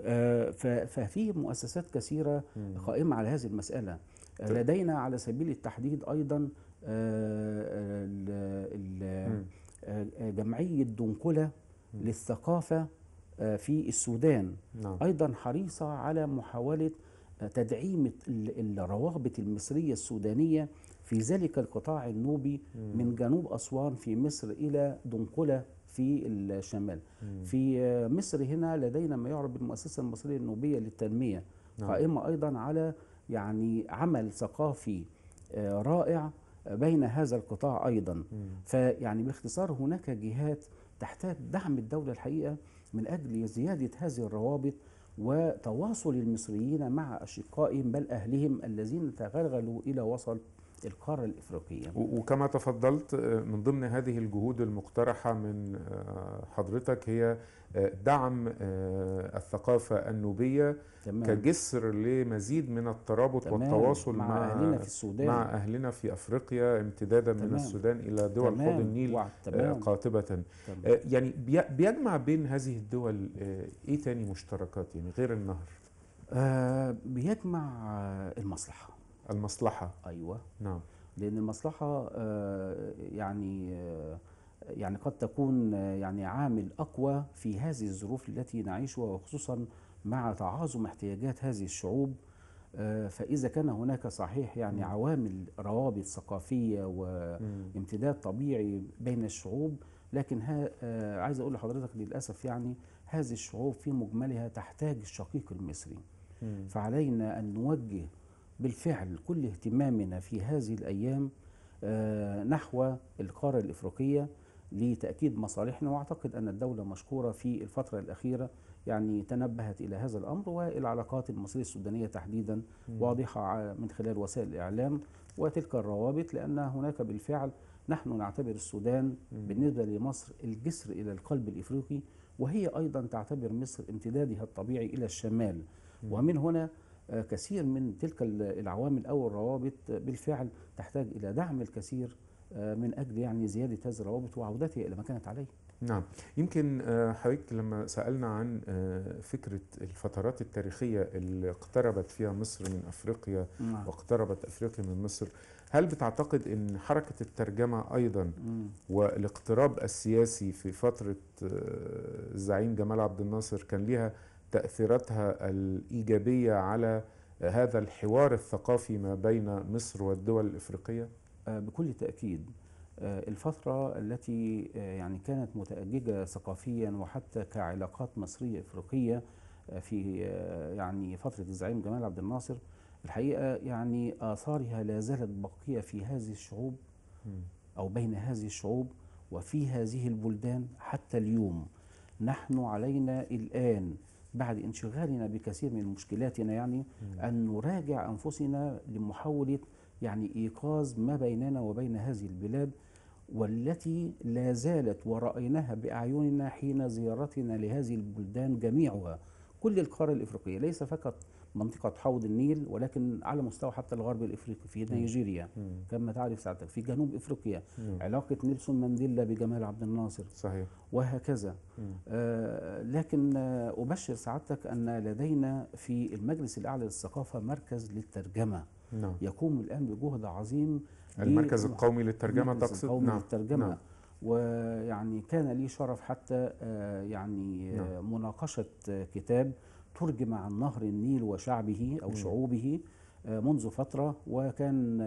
آه ففي مؤسسات كثيرة مم. قائمة على هذه المسألة طيب. لدينا على سبيل التحديد أيضا آه, آه، جمعية دنقلة للثقافة آه، في السودان نعم. أيضا حريصة على محاولة تدعيم الروابط المصرية السودانية في ذلك القطاع النوبي من جنوب أسوان في مصر إلى دنقلة في الشمال في مصر هنا لدينا ما يعرف بالمؤسسة المصرية النوبية للتنمية نعم. قائمة أيضا على يعني عمل ثقافي آه، رائع بين هذا القطاع أيضا فيعني باختصار هناك جهات تحتاج دعم الدولة الحقيقة من أجل زيادة هذه الروابط وتواصل المصريين مع أشقائهم بل أهلهم الذين تغلغلوا إلى وصل القارة الإفريقية وكما تفضلت آه، من ضمن هذه الجهود المقترحة من آه، حضرتك هي آه، دعم الثقافة النوبية تمام. كجسر لمزيد من الترابط تمام. والتواصل مع, مع أهلنا في السودان مع أهلنا في أفريقيا امتدادا تمام. من السودان إلى دول حوض النيل تمام. قاطبة تمام. يعني بيجمع بين هذه الدول إيه تاني مشتركات يعني غير النهر بيجمع المصلحة المصلحة أيوة نعم لأن المصلحة آه، يعني آه، يعني قد تكون آه، يعني عامل أقوى في هذه الظروف التي نعيشها وخصوصا مع تعاظم احتياجات هذه الشعوب فإذا كان هناك صحيح يعني م. نعم. عوامل روابط ثقافية وامتداد طبيعي بين الشعوب لكن ها عايز أقول لحضرتك للأسف يعني هذه الشعوب في مجملها تحتاج الشقيق المصري م. فعلينا أن نوجه بالفعل كل اهتمامنا في هذه الأيام آه، نحو القارة الإفريقية لتأكيد مصالحنا وأعتقد أن الدولة مشكورة في الفترة الأخيرة يعني تنبهت إلى هذا الأمر والعلاقات المصرية السودانية تحديدا واضحة من خلال وسائل الإعلام وتلك الروابط لأن هناك بالفعل نحن نعتبر السودان بالنسبة لمصر الجسر إلى القلب الإفريقي وهي أيضا تعتبر مصر امتدادها الطبيعي إلى الشمال ومن هنا كثير من تلك العوامل أو الروابط بالفعل تحتاج إلى دعم الكثير آه، من أجل يعني زيادة هذه الروابط وعودتها إلى ما كانت عليه نعم يمكن آه، حضرتك لما سألنا عن آه، فكرة الفترات التاريخية اللي اقتربت فيها مصر من أفريقيا نعم. واقتربت أفريقيا من مصر هل بتعتقد أن حركة الترجمة أيضا والاقتراب السياسي في فترة الزعيم جمال عبد الناصر كان ليها تأثيراتها الإيجابية على هذا الحوار الثقافي ما بين مصر والدول الإفريقية؟ آه، بكل تأكيد آه، الفترة التي آه، يعني كانت متأججة ثقافيا وحتى كعلاقات مصرية إفريقية في يعني فترة الزعيم جمال عبد الناصر الحقيقة يعني آثارها لا زالت باقية في هذه الشعوب أو بين هذه الشعوب وفي هذه البلدان حتى اليوم نحن علينا الآن بعد انشغالنا بكثير من مشكلاتنا يعني أن نراجع أنفسنا لمحاولة يعني إيقاظ ما بيننا وبين هذه البلاد والتي لا زالت ورأيناها بأعيننا حين زيارتنا لهذه البلدان جميعها كل القارة الإفريقية ليس فقط منطقة حوض النيل ولكن على مستوى حتى الغرب الإفريقي في نيجيريا كما تعرف سعادتك في جنوب إفريقيا علاقة نيلسون مانديلا بجمال عبد الناصر صحيح وهكذا آه لكن آه، أبشر سعادتك أن لدينا في المجلس الأعلى للثقافة مركز للترجمة نعم. يقوم الآن بجهد عظيم المركز القومي للترجمة تقصد؟ نعم. للترجمة نعم. ويعني كان لي شرف حتى آه، يعني آه، نعم. مناقشة آه، كتاب ترجم عن نهر النيل وشعبه أو شعوبه منذ فترة وكان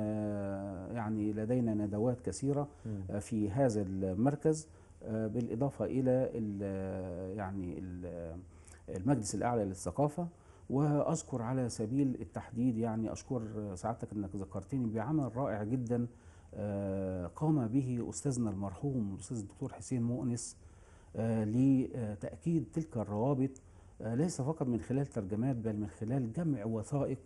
يعني لدينا ندوات كثيرة في هذا المركز بالإضافة إلى يعني المجلس الأعلى للثقافة وأذكر على سبيل التحديد يعني أشكر سعادتك أنك ذكرتني بعمل رائع جدا آه، قام به أستاذنا المرحوم الأستاذ الدكتور حسين مؤنس آه، لتأكيد تلك الروابط آه، ليس فقط من خلال ترجمات بل من خلال جمع وثائق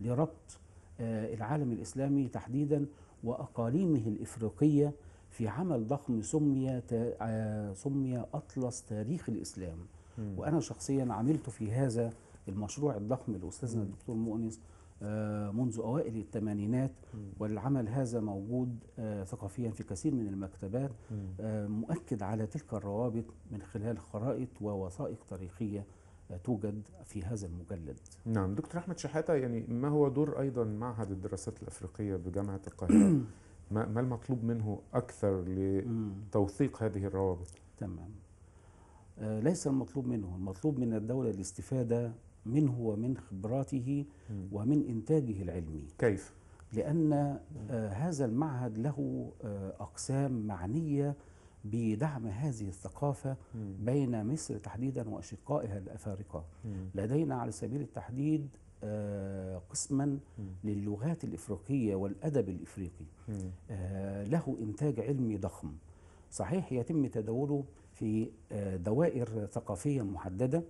لربط العالم الإسلامي تحديدا وأقاليمه الإفريقية في عمل ضخم سمي سمي أطلس تاريخ الإسلام وأنا شخصيا عملت في هذا المشروع الضخم لأستاذنا الدكتور مؤنس آه، منذ أوائل الثمانينات والعمل هذا موجود آه، ثقافيا في كثير من المكتبات آه، مؤكد على تلك الروابط من خلال خرائط ووثائق تاريخية توجد في هذا المجلد نعم دكتور أحمد شحاتة يعني ما هو دور أيضا معهد الدراسات الأفريقية بجامعة القاهرة ما المطلوب منه أكثر لتوثيق هذه الروابط تمام ليس المطلوب منه المطلوب من الدولة الاستفادة منه ومن خبراته ومن إنتاجه العلمي كيف؟ لأن آه، هذا المعهد له آه، أقسام معنية بدعم هذه الثقافة بين مصر تحديدا وأشقائها الأفارقة لدينا على سبيل التحديد آه، قسما للغات الإفريقية والأدب الإفريقي له إنتاج علمي ضخم صحيح يتم تداوله في دوائر ثقافية محددة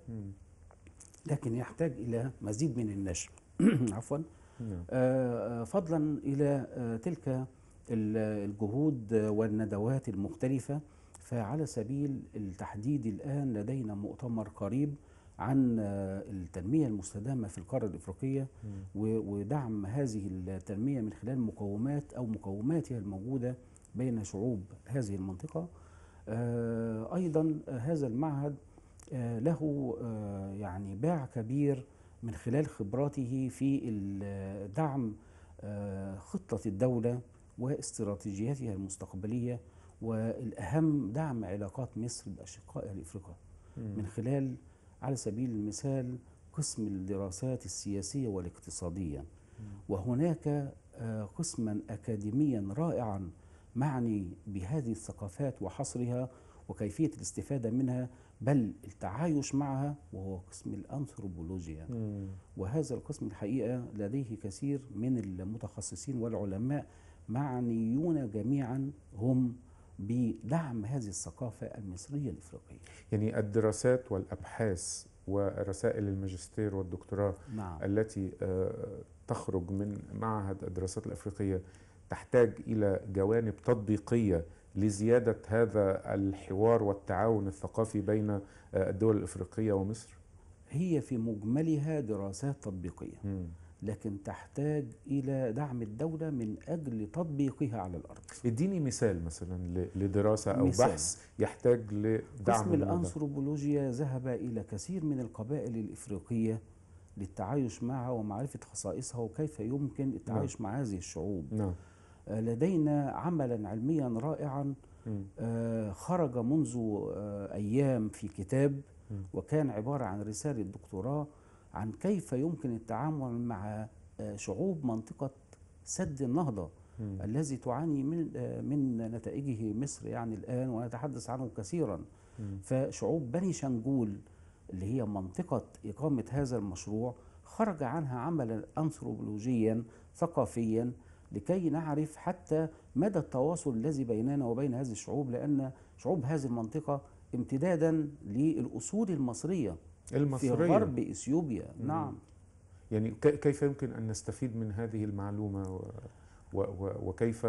لكن يحتاج إلى مزيد من النشر عفوا نعم. آه، آه، فضلا إلى آه، تلك الجهود والندوات المختلفة فعلى سبيل التحديد الآن لدينا مؤتمر قريب عن التنمية المستدامة في القارة الإفريقية نعم. ودعم هذه التنمية من خلال مقومات أو مقوماتها الموجودة بين شعوب هذه المنطقة أيضا هذا المعهد آه، له آه، يعني باع كبير من خلال خبراته في آه، دعم خطة الدولة واستراتيجيتها المستقبلية والأهم دعم علاقات مصر بأشقائها الإفريقية من خلال على سبيل المثال قسم الدراسات السياسية والاقتصادية وهناك قسما أكاديميا رائعا معني بهذه الثقافات وحصرها وكيفية الاستفادة منها بل التعايش معها وهو قسم الأنثروبولوجيا وهذا القسم الحقيقة لديه كثير من المتخصصين والعلماء معنيون جميعا هم بدعم هذه الثقافة المصرية الإفريقية يعني الدراسات والأبحاث ورسائل الماجستير والدكتوراه نعم. التي آه، تخرج من معهد الدراسات الأفريقية تحتاج إلى جوانب تطبيقية لزياده هذا الحوار والتعاون الثقافي بين آه، الدول الافريقيه ومصر؟ هي في مجملها دراسات تطبيقيه لكن تحتاج الى دعم الدوله من اجل تطبيقها على الارض. اديني مثال مثلا لدراسه او مثال. بحث يحتاج لدعم قسم الانثروبولوجيا ذهب الى كثير من القبائل الافريقيه للتعايش معها ومعرفه خصائصها وكيف يمكن التعايش نعم. مع هذه الشعوب. نعم. لدينا عملا علميا رائعا آه، خرج منذ آه، أيام في كتاب وكان عبارة عن رسالة دكتوراه عن كيف يمكن التعامل مع آه، شعوب منطقة سد النهضة الذي تعاني من من نتائجه مصر يعني الآن ونتحدث عنه كثيرا فشعوب بني شنجول اللي هي منطقة إقامة هذا المشروع خرج عنها عملا أنثروبولوجيا ثقافيا لكي نعرف حتى مدى التواصل الذي بيننا وبين هذه الشعوب لأن شعوب هذه المنطقة امتدادا للأصول المصرية المصرية في غرب إثيوبيا نعم يعني كيف يمكن أن نستفيد من هذه المعلومة و و و وكيف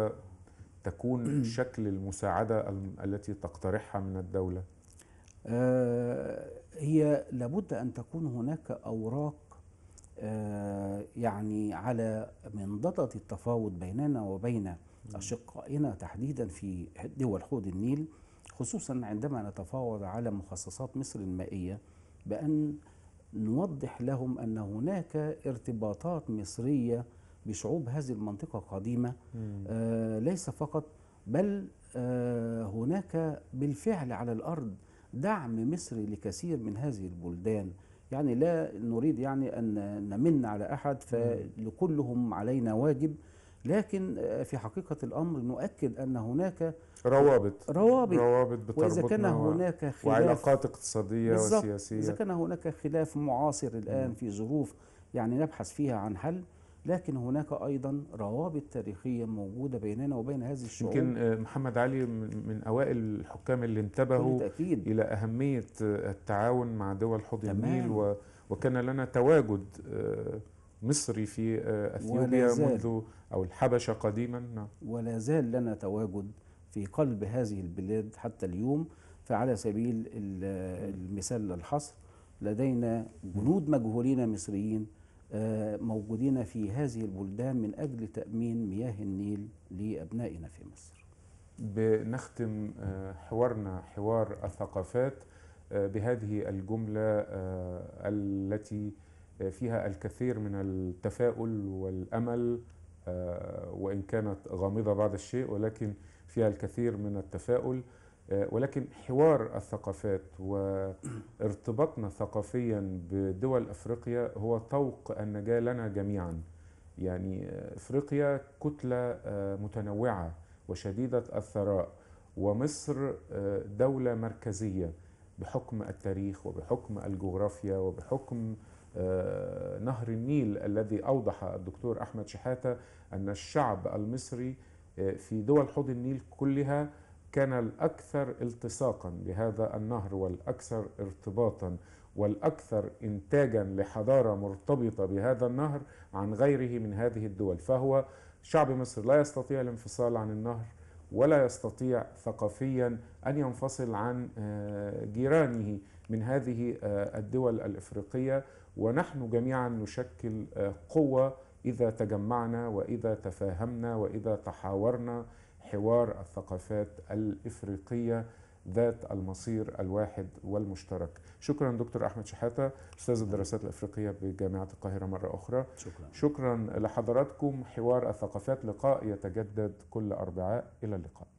تكون شكل المساعدة التي تقترحها من الدولة؟ آه هي لابد أن تكون هناك أوراق آه، يعني على منضدة التفاوض بيننا وبين أشقائنا تحديدا في دول حوض النيل خصوصا عندما نتفاوض على مخصصات مصر المائية بأن نوضح لهم أن هناك ارتباطات مصرية بشعوب هذه المنطقة قديمة آه ليس فقط بل آه هناك بالفعل على الأرض دعم مصري لكثير من هذه البلدان يعني لا نريد يعني أن نمن على أحد فلكلهم علينا واجب لكن في حقيقة الأمر نؤكد أن هناك روابط روابط, روابط وإذا كان هناك خلاف وعلاقات اقتصادية وسياسية إذا كان هناك خلاف معاصر الآن في ظروف يعني نبحث فيها عن حل لكن هناك أيضا روابط تاريخية موجودة بيننا وبين هذه الشعوب يمكن آه، محمد علي من أوائل الحكام اللي انتبهوا بالتأكيد. إلى أهمية آه، التعاون مع دول حوض النيل وكان لنا تواجد آه، مصري في أثيوبيا منذ أو الحبشة قديما نعم. ولا زال لنا تواجد في قلب هذه البلاد حتى اليوم فعلى سبيل المثال الحصر لدينا جنود مجهولين مصريين موجودين في هذه البلدان من أجل تأمين مياه النيل لأبنائنا في مصر بنختم آه، حوارنا حوار الثقافات آه، بهذه الجملة آه، التي فيها الكثير من التفاؤل والأمل وإن كانت غامضة بعض الشيء ولكن فيها الكثير من التفاؤل آه، ولكن حوار الثقافات وارتباطنا ثقافيا بدول افريقيا هو طوق النجاه لنا جميعا يعني آه، افريقيا كتله آه، متنوعه وشديده الثراء ومصر دوله مركزيه بحكم التاريخ وبحكم الجغرافيا وبحكم نهر النيل الذي اوضح الدكتور احمد شحاته ان الشعب المصري في دول حوض النيل كلها كان الاكثر التصاقا لهذا النهر والاكثر ارتباطا والاكثر انتاجا لحضاره مرتبطه بهذا النهر عن غيره من هذه الدول فهو شعب مصر لا يستطيع الانفصال عن النهر ولا يستطيع ثقافيا ان ينفصل عن آه، جيرانه من هذه آه، الدول الافريقيه ونحن جميعا نشكل آه، قوه اذا تجمعنا واذا تفاهمنا واذا تحاورنا حوار الثقافات الإفريقية ذات المصير الواحد والمشترك شكرا دكتور أحمد شحاتة أستاذ الدراسات الأفريقية بجامعة القاهرة مرة أخرى شكرا, شكرا لحضراتكم حوار الثقافات لقاء يتجدد كل أربعاء إلى اللقاء